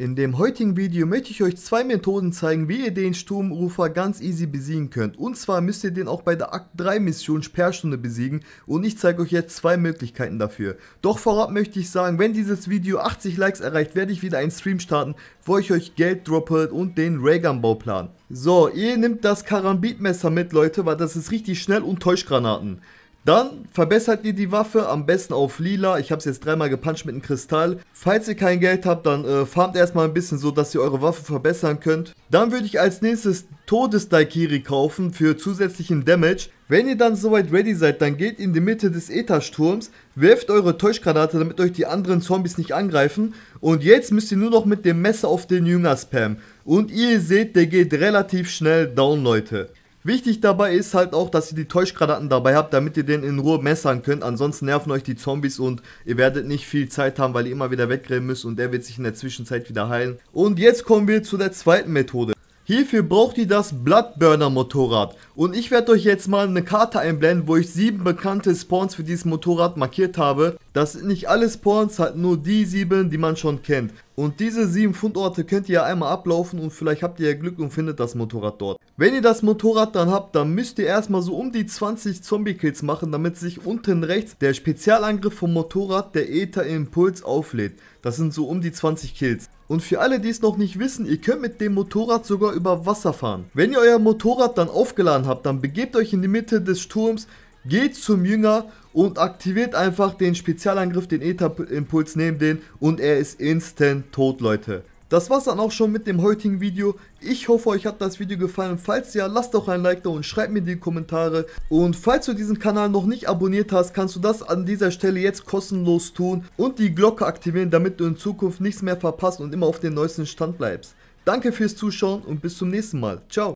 In dem heutigen Video möchte ich euch zwei Methoden zeigen, wie ihr den Sturmrufer ganz easy besiegen könnt. Und zwar müsst ihr den auch bei der Akt 3 Mission Sperrstunde besiegen und ich zeige euch jetzt zwei Möglichkeiten dafür. Doch vorab möchte ich sagen, wenn dieses Video 80 Likes erreicht, werde ich wieder einen Stream starten, wo ich euch Geld droppe und den Raygun Bauplan. So, ihr nehmt das Karambitmesser mit Leute, weil das ist richtig schnell und Täuschgranaten. Dann verbessert ihr die Waffe am besten auf lila. Ich habe es jetzt dreimal gepuncht mit einem Kristall. Falls ihr kein Geld habt, dann äh, farmt erstmal ein bisschen so, dass ihr eure Waffe verbessern könnt. Dann würde ich als nächstes Todesdaikiri kaufen für zusätzlichen Damage. Wenn ihr dann soweit ready seid, dann geht in die Mitte des Ether-Sturms, werft eure Täuschgranate, damit euch die anderen Zombies nicht angreifen. Und jetzt müsst ihr nur noch mit dem Messer auf den Jünger spammen. Und ihr seht, der geht relativ schnell down, Leute. Wichtig dabei ist halt auch, dass ihr die Täuschgranaten dabei habt, damit ihr den in Ruhe messern könnt. Ansonsten nerven euch die Zombies und ihr werdet nicht viel Zeit haben, weil ihr immer wieder wegrennen müsst und der wird sich in der Zwischenzeit wieder heilen. Und jetzt kommen wir zu der zweiten Methode. Hierfür braucht ihr das Bloodburner Motorrad und ich werde euch jetzt mal eine Karte einblenden, wo ich sieben bekannte Spawns für dieses Motorrad markiert habe. Das sind nicht alle Spawns, halt nur die sieben, die man schon kennt. Und diese sieben Fundorte könnt ihr ja einmal ablaufen und vielleicht habt ihr ja Glück und findet das Motorrad dort. Wenn ihr das Motorrad dann habt, dann müsst ihr erstmal so um die 20 Zombie-Kills machen, damit sich unten rechts der Spezialangriff vom Motorrad der Ether-Impuls auflädt. Das sind so um die 20 Kills. Und für alle, die es noch nicht wissen, ihr könnt mit dem Motorrad sogar über Wasser fahren. Wenn ihr euer Motorrad dann aufgeladen habt, dann begebt euch in die Mitte des Sturms, geht zum Jünger und aktiviert einfach den Spezialangriff, den Ether-Impuls, nehmt den und er ist instant tot, Leute. Das war's dann auch schon mit dem heutigen Video. Ich hoffe, euch hat das Video gefallen. Falls ja, lasst doch ein Like da und schreibt mir die Kommentare. Und falls du diesen Kanal noch nicht abonniert hast, kannst du das an dieser Stelle jetzt kostenlos tun und die Glocke aktivieren, damit du in Zukunft nichts mehr verpasst und immer auf dem neuesten Stand bleibst. Danke fürs Zuschauen und bis zum nächsten Mal. Ciao.